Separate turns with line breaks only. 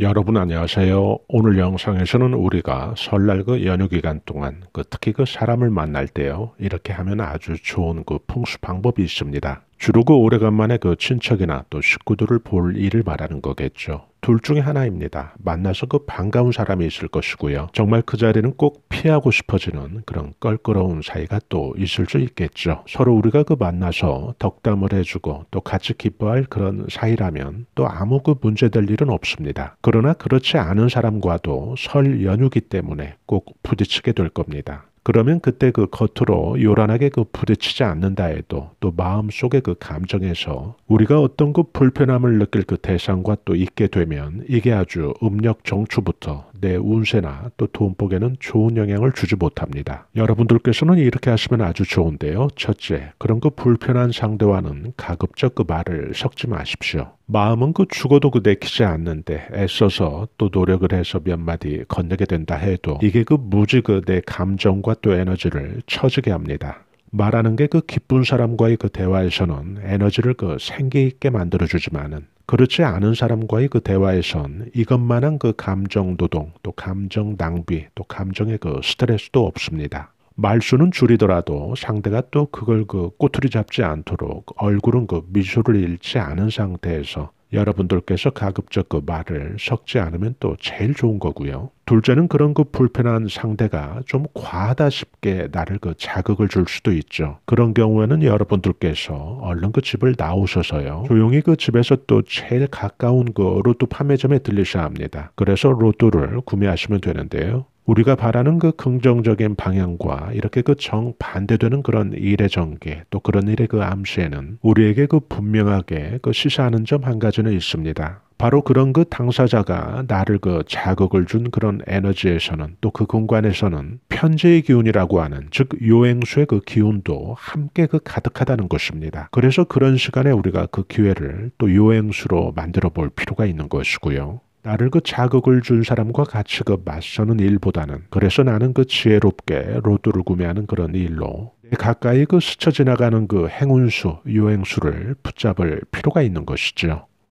여러분 안녕하세요. 오늘 영상에서는 우리가 설날 그 연휴 기간 동안 그 특히 그 사람을 만날 때요. 이렇게 하면 아주 좋은 그 풍수 방법이 있습니다. 주로 그 오래간만에 그 친척이나 또 식구들을 볼 일을 말하는 거겠죠. 둘 중에 하나입니다. 만나서 그 반가운 사람이 있을 것이고요. 정말 그 자리는 꼭 피하고 싶어지는 그런 껄끄러운 사이가 또 있을 수 있겠죠. 서로 우리가 그 만나서 덕담을 해주고 또 같이 기뻐할 그런 사이라면 또 아무 그 문제될 일은 없습니다. 그러나 그렇지 않은 사람과도 설 연휴기 때문에 꼭 부딪히게 될 겁니다. 그러면 그때 그 겉으로 요란하게 그 부딪히지 않는다 해도 또 마음속의 그 감정에서 우리가 어떤 그 불편함을 느낄 그 대상과 또 있게 되면 이게 아주 음력 정추부터 내 운세나 또 돈복에는 좋은 영향을 주지 못합니다. 여러분들께서는 이렇게 하시면 아주 좋은데요. 첫째, 그런 그 불편한 상대와는 가급적 그 말을 섞지 마십시오. 마음은 그 죽어도 그 내키지 않는데 애써서 또 노력을 해서 몇 마디 건네게 된다 해도 이게 그 무지 그 내 감정과 또 에너지를 처지게 합니다. 말하는 게 그 기쁜 사람과의 그 대화에서는 에너지를 그 생기 있게 만들어주지만은 그렇지 않은 사람과의 그 대화에선 이것만한 그 감정 노동, 또 감정 낭비, 또 감정의 그 스트레스도 없습니다. 말수는 줄이더라도 상대가 또 그걸 그 꼬투리 잡지 않도록 얼굴은 그 미소를 잃지 않은 상태에서 여러분들께서 가급적 그 말을 섞지 않으면 또 제일 좋은 거고요. 둘째는 그런 그 불편한 상대가 좀 과하다 싶게 나를 그 자극을 줄 수도 있죠. 그런 경우에는 여러분들께서 얼른 그 집을 나오셔서요. 조용히 그 집에서 또 제일 가까운 그 로또 판매점에 들리셔야 합니다. 그래서 로또를 구매하시면 되는데요. 우리가 바라는 그 긍정적인 방향과 이렇게 그 정반대되는 그런 일의 전개 또 그런 일의 그 암시에는 우리에게 그 분명하게 그 시사하는 점 한 가지는 있습니다. 바로 그런 그 당사자가 나를 그 자극을 준 그런 에너지에서는 또 그 공간에서는 편재의 기운이라고 하는 즉 요행수의 그 기운도 함께 그 가득하다는 것입니다. 그래서 그런 시간에 우리가 그 기회를 또 요행수로 만들어 볼 필요가 있는 것이고요. 나를 그 자극을 준 사람과 같이 그 맞서는 일보다는 그래서 나는 그 지혜롭게 로또를 구매하는 그런 일로 가까이 그 스쳐 지나가는 그 행운수, 유행수를 붙잡을 필요가 있는 것이죠.